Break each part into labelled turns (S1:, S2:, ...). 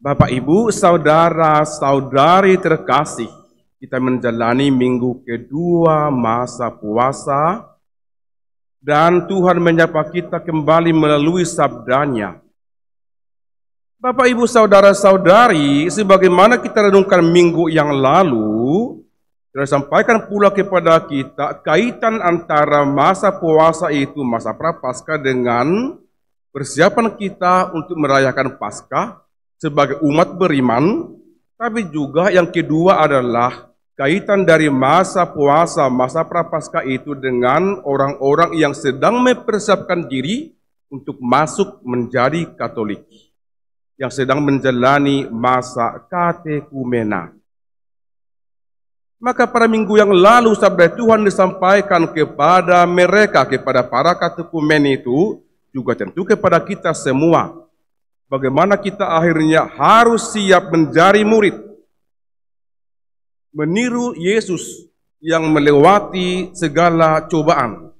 S1: Bapak Ibu, saudara, saudari terkasih, kita menjalani minggu kedua masa puasa dan Tuhan menyapa kita kembali melalui sabdanya. Bapak, Ibu, Saudara-saudari, sebagaimana kita renungkan minggu yang lalu, dan sampaikan pula kepada kita kaitan antara masa puasa itu, masa Prapaskah dengan persiapan kita untuk merayakan Paskah sebagai umat beriman, tapi juga yang kedua adalah kaitan dari masa puasa, masa prapaskah itu dengan orang-orang yang sedang mempersiapkan diri untuk masuk menjadi Katolik, yang sedang menjalani masa katekumena. Maka pada minggu yang lalu sabda Tuhan disampaikan kepada mereka, kepada para katekumen itu, juga tentu kepada kita semua bagaimana kita akhirnya harus siap mencari murid, meniru Yesus yang melewati segala cobaan.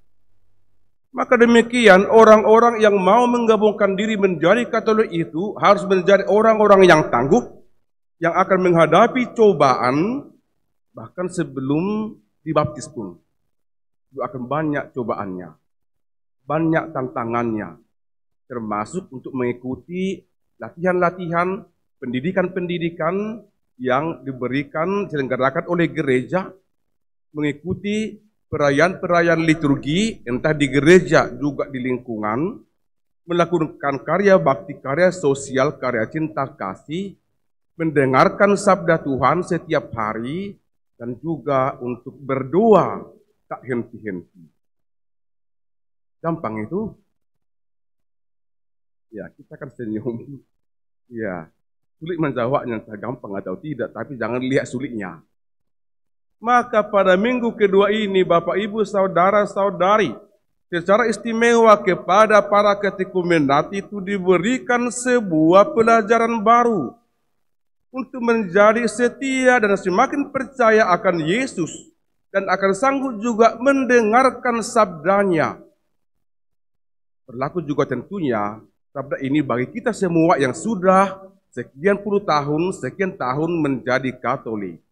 S1: Maka demikian orang-orang yang mau menggabungkan diri menjadi Katolik itu harus menjadi orang-orang yang tangguh yang akan menghadapi cobaan bahkan sebelum dibaptis pun. Itu akan banyak cobaannya, banyak tantangannya, termasuk untuk mengikuti latihan-latihan, pendidikan-pendidikan yang diberikan diselenggarakan oleh gereja mengikuti perayaan-perayaan liturgi entah di gereja juga di lingkungan melakukan karya bakti, karya sosial, karya cinta kasih, mendengarkan sabda Tuhan setiap hari dan juga untuk berdoa tak henti-henti. Gampang itu. Ya, kita kan senyum. Ya, sulit menjawabnya entah gampang atau tidak, tapi jangan lihat sulitnya. Maka pada minggu kedua ini Bapak Ibu saudara-saudari secara istimewa kepada para nanti itu diberikan sebuah pelajaran baru untuk menjadi setia dan semakin percaya akan Yesus dan akan sanggup juga mendengarkan sabdanya. Berlaku juga tentunya sabda ini bagi kita semua yang sudah sekian puluh tahun, sekian tahun menjadi Katolik.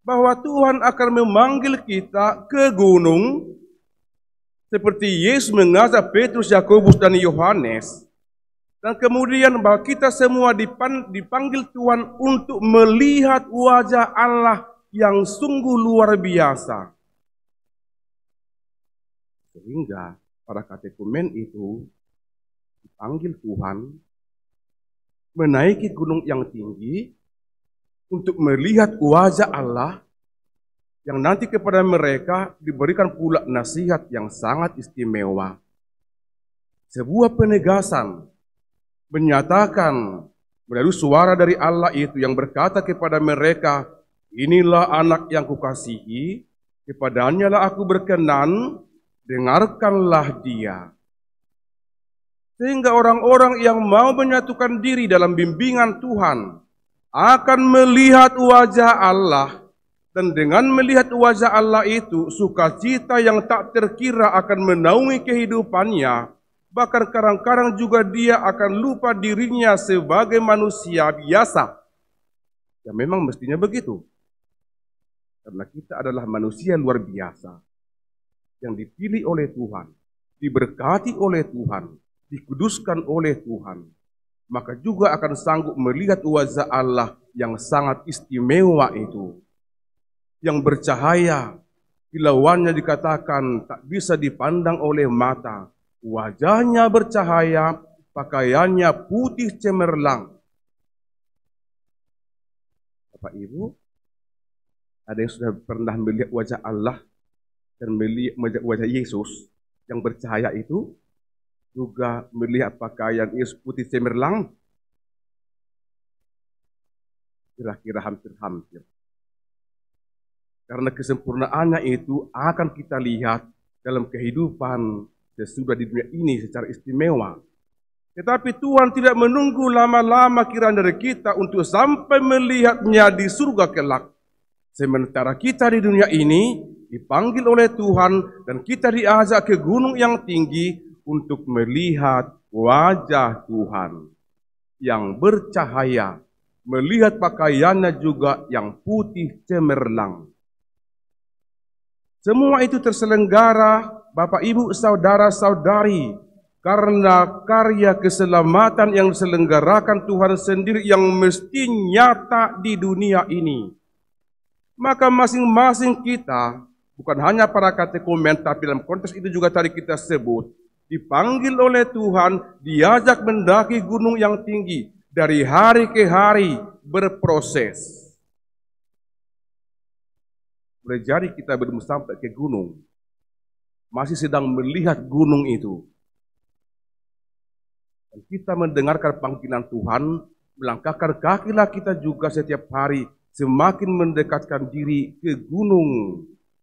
S1: Bahwa Tuhan akan memanggil kita ke gunung seperti Yesus mengajak Petrus, Yakobus dan Yohanes. Dan kemudian bahwa kita semua dipanggil Tuhan untuk melihat wajah Allah yang sungguh luar biasa. Sehingga para katekumen itu dipanggil Tuhan menaiki gunung yang tinggi untuk melihat wajah Allah yang nanti kepada mereka diberikan pula nasihat yang sangat istimewa. Sebuah penegasan menyatakan melalui suara dari Allah itu yang berkata kepada mereka, Inilah anak yang kukasihi, kepadanya lah aku berkenan, dengarkanlah dia. Sehingga orang-orang yang mau menyatukan diri dalam bimbingan Tuhan akan melihat wajah Allah dan dengan melihat wajah Allah itu sukacita yang tak terkira akan menaungi kehidupannya bahkan kadang-kadang juga dia akan lupa dirinya sebagai manusia biasa. Ya memang mestinya begitu. Karena kita adalah manusia luar biasa yang dipilih oleh Tuhan, diberkati oleh Tuhan, dikuduskan oleh Tuhan, maka juga akan sanggup melihat wajah Allah yang sangat istimewa itu, yang bercahaya, kilauannya dikatakan tak bisa dipandang oleh mata, wajahnya bercahaya, pakaiannya putih cemerlang. Bapak Ibu, ada yang sudah pernah melihat wajah Allah dan melihat wajah Yesus yang bercahaya itu, juga melihat pakaian Yesus putih cemerlang, kira-kira hampir-hampir. Karena kesempurnaannya itu akan kita lihat dalam kehidupan sesudah di dunia ini secara istimewa. Tetapi Tuhan tidak menunggu lama-lama kiraan dari kita untuk sampai melihatnya di surga kelak. Sementara kita di dunia ini dipanggil oleh Tuhan dan kita diajak ke gunung yang tinggi untuk melihat wajah Tuhan yang bercahaya, melihat pakaiannya juga yang putih cemerlang. Semua itu terselenggara Bapak Ibu saudara-saudari karena karya keselamatan yang diselenggarakan Tuhan sendiri yang mesti nyata di dunia ini. Maka masing-masing kita bukan hanya para katekumen, tapi dalam konteks itu juga tadi kita sebut, dipanggil oleh Tuhan, diajak mendaki gunung yang tinggi, dari hari ke hari berproses. Boleh jadi kita belum sampai ke gunung, masih sedang melihat gunung itu. Dan kita mendengarkan panggilan Tuhan, melangkahkan kakilah kita juga setiap hari, semakin mendekatkan diri ke gunung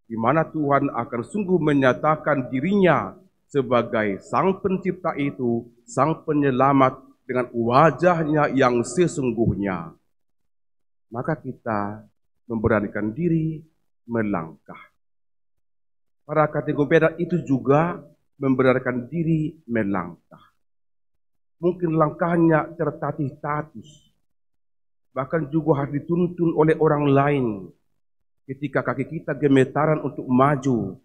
S1: di mana Tuhan akan sungguh menyatakan dirinya sebagai Sang Pencipta itu, Sang Penyelamat dengan wajahnya yang sesungguhnya. Maka kita memberanikan diri melangkah. Para kategori itu juga memberanikan diri melangkah. Mungkin langkahnya tertatih-tatih. Bahkan juga harus dituntun oleh orang lain ketika kaki kita gemetaran untuk maju,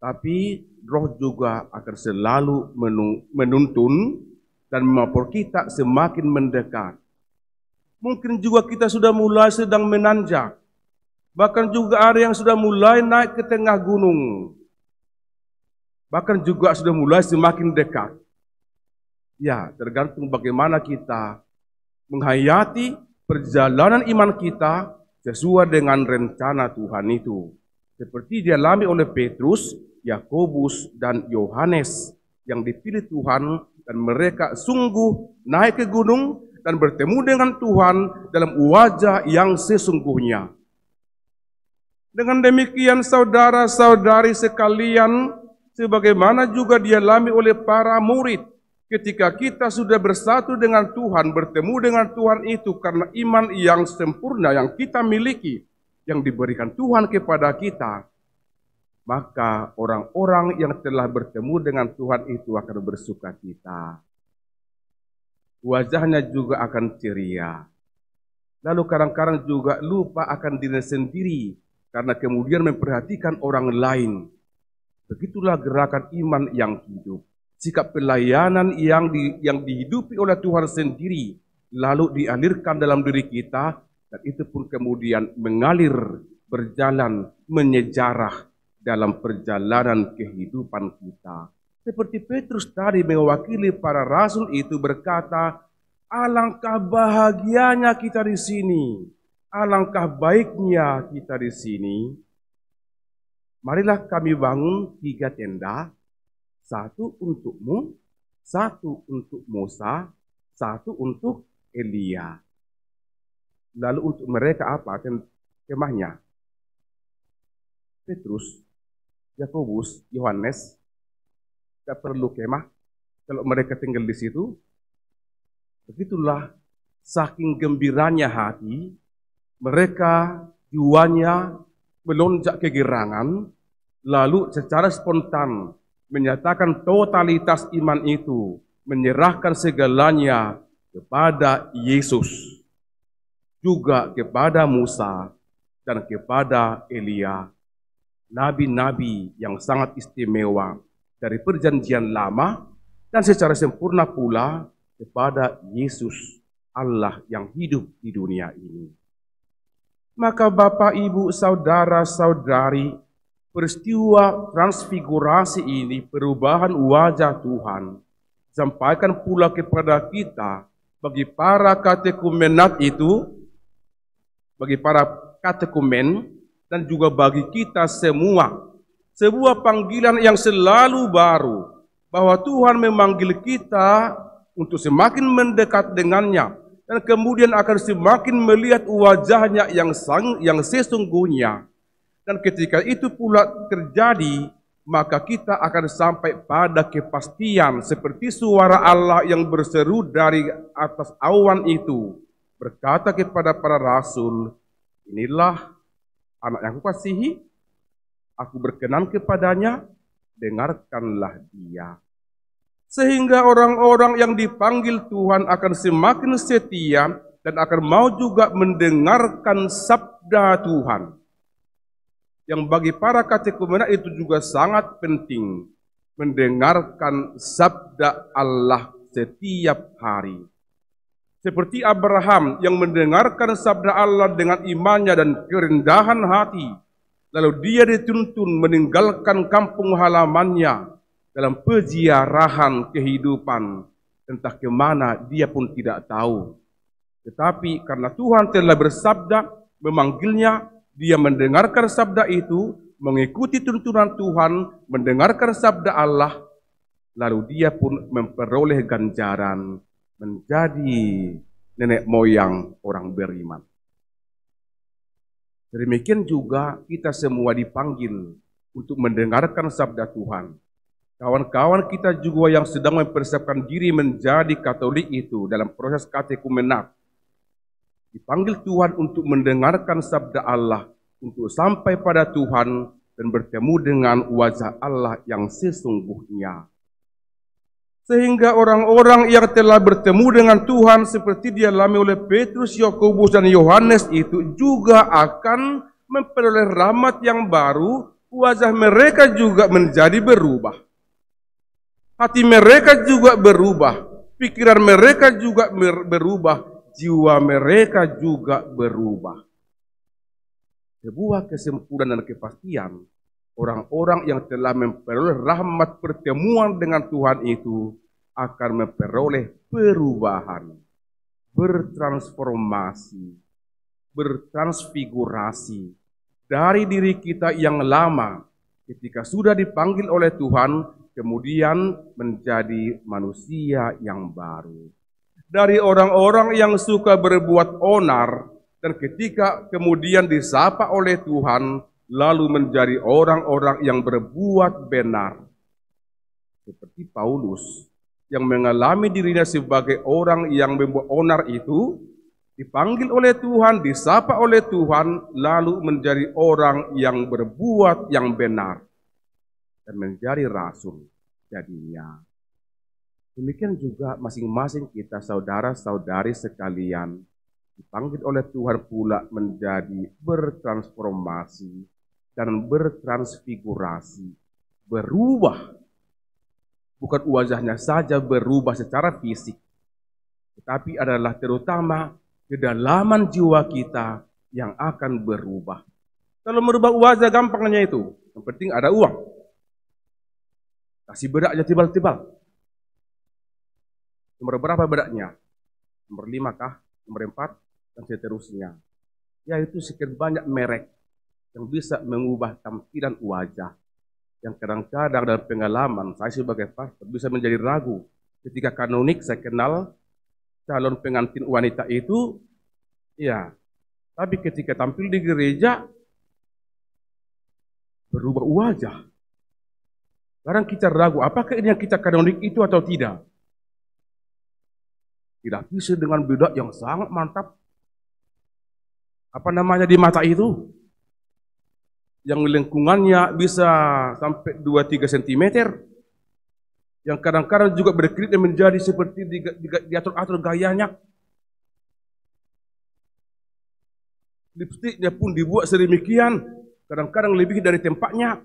S1: tapi roh juga akan selalu menuntun dan memapur kita semakin mendekat. Mungkin juga kita sudah mulai sedang menanjak. Bahkan juga ada yang sudah mulai naik ke tengah gunung. Bahkan juga sudah mulai semakin dekat. Ya, tergantung bagaimana kita menghayati perjalanan iman kita sesuai dengan rencana Tuhan itu. Seperti dialami oleh Petrus, Yakobus, dan Yohanes yang dipilih Tuhan dan mereka sungguh naik ke gunung dan bertemu dengan Tuhan dalam wajah yang sesungguhnya. Dengan demikian saudara-saudari sekalian, sebagaimana juga dialami oleh para murid, Ketika kita sudah bersatu dengan Tuhan, bertemu dengan Tuhan itu karena iman yang sempurna yang kita miliki, yang diberikan Tuhan kepada kita, maka orang-orang yang telah bertemu dengan Tuhan itu akan bersuka kita Wajahnya juga akan ceria. Lalu kadang-kadang juga lupa akan diri sendiri karena kemudian memperhatikan orang lain. Begitulah gerakan iman yang hidup sikap pelayanan yang di, yang dihidupi oleh Tuhan sendiri lalu dialirkan dalam diri kita dan itu pun kemudian mengalir berjalan menyejarah dalam perjalanan kehidupan kita. Seperti Petrus tadi mewakili para rasul itu berkata, alangkah bahagianya kita di sini, alangkah baiknya kita di sini. Marilah kami bangun tiga tenda satu untukmu, satu untuk Musa, satu untuk Elia. Lalu untuk mereka apa kemahnya? Petrus, Yakobus, Yohanes, tidak perlu kemah. Kalau mereka tinggal di situ, begitulah saking gembiranya hati, mereka jiwanya melonjak kegirangan, lalu secara spontan menyatakan totalitas iman itu, menyerahkan segalanya kepada Yesus, juga kepada Musa, dan kepada Elia, nabi-nabi yang sangat istimewa dari Perjanjian Lama, dan secara sempurna pula kepada Yesus, Allah yang hidup di dunia ini. Maka Bapak, Ibu, Saudara, Saudari, Peristiwa transfigurasi ini perubahan wajah Tuhan sampaikan pula kepada kita bagi para katekumenat itu, bagi para katekumen, dan juga bagi kita semua. Sebuah panggilan yang selalu baru, bahwa Tuhan memanggil kita untuk semakin mendekat dengannya, dan kemudian akan semakin melihat wajahnya yang sang, yang sesungguhnya dan ketika itu pula terjadi, maka kita akan sampai pada kepastian seperti suara Allah yang berseru dari atas awan itu berkata kepada para rasul, inilah anak yang kukasihi, aku berkenan kepadanya, dengarkanlah dia. Sehingga orang-orang yang dipanggil Tuhan akan semakin setia dan akan mau juga mendengarkan sabda Tuhan yang bagi para katekumena itu juga sangat penting mendengarkan sabda Allah setiap hari. Seperti Abraham yang mendengarkan sabda Allah dengan imannya dan kerendahan hati, lalu dia dituntun meninggalkan kampung halamannya dalam peziarahan kehidupan. Entah kemana dia pun tidak tahu. Tetapi karena Tuhan telah bersabda, memanggilnya, dia mendengarkan sabda itu, mengikuti tuntunan Tuhan, mendengarkan sabda Allah, lalu dia pun memperoleh ganjaran menjadi nenek moyang orang beriman. Demikian juga kita semua dipanggil untuk mendengarkan sabda Tuhan. Kawan-kawan kita juga yang sedang mempersiapkan diri menjadi Katolik itu dalam proses katekumenat dipanggil Tuhan untuk mendengarkan sabda Allah, untuk sampai pada Tuhan dan bertemu dengan wajah Allah yang sesungguhnya. Sehingga orang-orang yang telah bertemu dengan Tuhan seperti dialami oleh Petrus, Yakobus dan Yohanes itu juga akan memperoleh rahmat yang baru, wajah mereka juga menjadi berubah. Hati mereka juga berubah, pikiran mereka juga berubah, jiwa mereka juga berubah. Sebuah kesempurnaan dan kepastian orang-orang yang telah memperoleh rahmat pertemuan dengan Tuhan itu akan memperoleh perubahan, bertransformasi, bertransfigurasi dari diri kita yang lama ketika sudah dipanggil oleh Tuhan kemudian menjadi manusia yang baru dari orang-orang yang suka berbuat onar dan ketika kemudian disapa oleh Tuhan lalu menjadi orang-orang yang berbuat benar. Seperti Paulus yang mengalami dirinya sebagai orang yang membuat onar itu dipanggil oleh Tuhan, disapa oleh Tuhan, lalu menjadi orang yang berbuat yang benar dan menjadi rasul jadinya. Demikian juga masing-masing kita saudara-saudari sekalian dipanggil oleh Tuhan pula menjadi bertransformasi dan bertransfigurasi, berubah. Bukan wajahnya saja berubah secara fisik, tetapi adalah terutama kedalaman jiwa kita yang akan berubah. Kalau merubah wajah gampangnya itu, yang penting ada uang. Kasih beraknya tiba tibal Nomor berapa beratnya? Nomor lima kah? Nomor empat? Dan seterusnya. Yaitu sekian banyak merek yang bisa mengubah tampilan wajah. Yang kadang-kadang dalam pengalaman saya sebagai pastor bisa menjadi ragu. Ketika kanonik saya kenal calon pengantin wanita itu, ya. Tapi ketika tampil di gereja, berubah wajah. Sekarang kita ragu, apakah ini yang kita kanonik itu atau tidak? dilapisi dengan bedak yang sangat mantap. Apa namanya di mata itu? Yang lingkungannya bisa sampai 2-3 cm. Yang kadang-kadang juga berkelit dan menjadi seperti diatur-atur gayanya. Lipstiknya pun dibuat sedemikian. Kadang-kadang lebih dari tempatnya.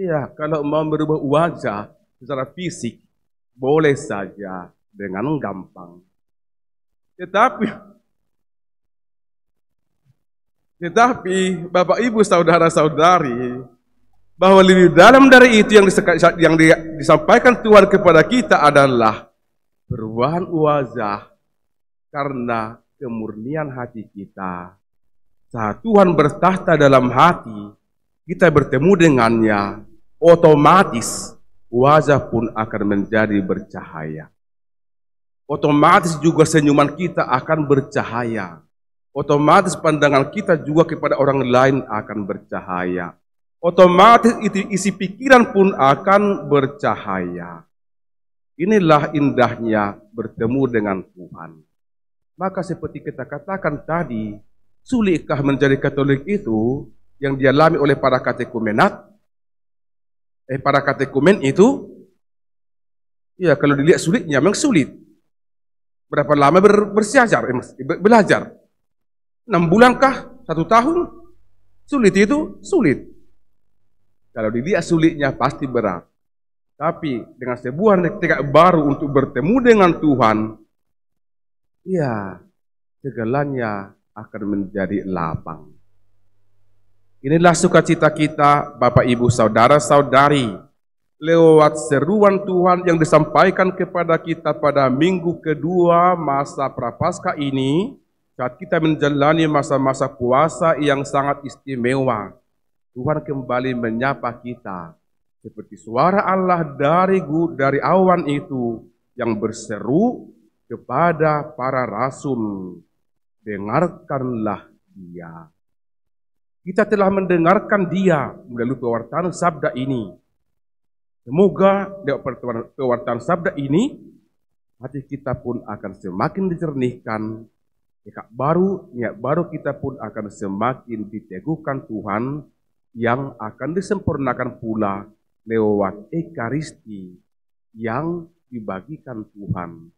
S1: Iya, kalau mau berubah wajah secara fisik, boleh saja dengan gampang. Tetapi tetapi Bapak Ibu saudara-saudari bahwa lebih dalam dari itu yang, disampaikan Tuhan kepada kita adalah perubahan wajah karena kemurnian hati kita. Saat Tuhan bertahta dalam hati, kita bertemu dengannya otomatis wajah pun akan menjadi bercahaya. Otomatis juga senyuman kita akan bercahaya. Otomatis pandangan kita juga kepada orang lain akan bercahaya. Otomatis itu isi pikiran pun akan bercahaya. Inilah indahnya bertemu dengan Tuhan. Maka seperti kita katakan tadi, sulitkah menjadi Katolik itu yang dialami oleh para katekumenat? eh, para katekumen itu ya kalau dilihat sulitnya memang sulit. Berapa lama ber, bersiajar, eh, belajar? Enam bulan kah? Satu tahun? Sulit itu sulit. Kalau dilihat sulitnya pasti berat. Tapi dengan sebuah ketika baru untuk bertemu dengan Tuhan, ya segalanya akan menjadi lapang. Inilah sukacita kita, Bapak Ibu, saudara-saudari, lewat seruan Tuhan yang disampaikan kepada kita pada minggu kedua masa Prapaskah ini, saat kita menjalani masa-masa puasa yang sangat istimewa. Tuhan kembali menyapa kita seperti suara Allah dari dari awan itu yang berseru kepada para rasul, dengarkanlah dia. Kita telah mendengarkan dia melalui pewartaan sabda ini. Semoga lewat pewartaan sabda ini, hati kita pun akan semakin dicernihkan, niat baru, niat baru kita pun akan semakin diteguhkan Tuhan yang akan disempurnakan pula lewat Ekaristi yang dibagikan Tuhan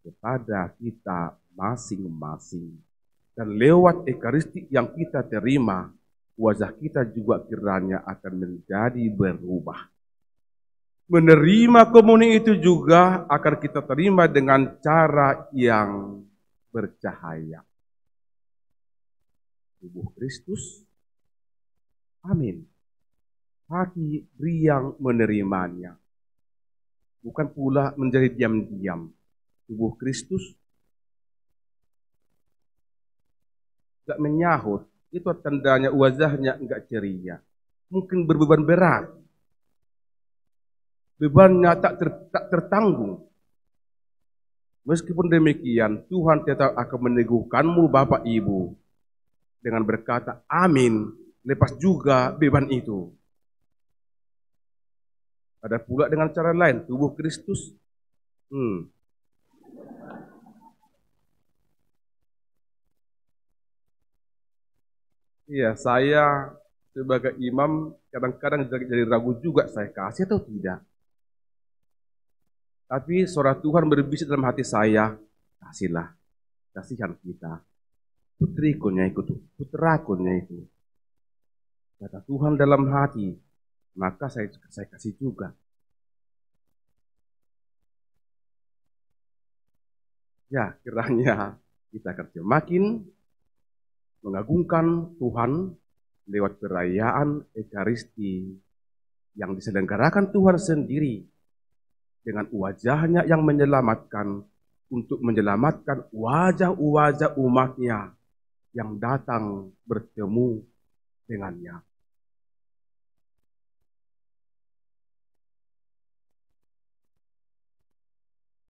S1: kepada kita masing-masing. Dan lewat Ekaristi yang kita terima, wajah kita juga kiranya akan menjadi berubah. Menerima komuni itu juga akan kita terima dengan cara yang bercahaya. Tubuh Kristus, amin. Hati riang menerimanya. Bukan pula menjadi diam-diam. Tubuh Kristus tidak menyahut itu tandanya wajahnya enggak ceria. Mungkin berbeban berat. Bebannya tak, ter, tak tertanggung. Meskipun demikian, Tuhan tetap akan meneguhkanmu Bapak Ibu dengan berkata amin, lepas juga beban itu. Ada pula dengan cara lain, tubuh Kristus. Hmm, Iya, saya sebagai imam kadang-kadang jadi ragu juga saya kasih atau tidak. Tapi suara Tuhan berbisik dalam hati saya, kasihlah, kasihan kita. Putri itu, putra putraku itu Kata Tuhan dalam hati, maka saya, saya kasih juga. Ya, kiranya kita kerja makin mengagungkan Tuhan lewat perayaan Ekaristi yang diselenggarakan Tuhan sendiri dengan wajahnya yang menyelamatkan untuk menyelamatkan wajah-wajah umatnya yang datang bertemu dengannya.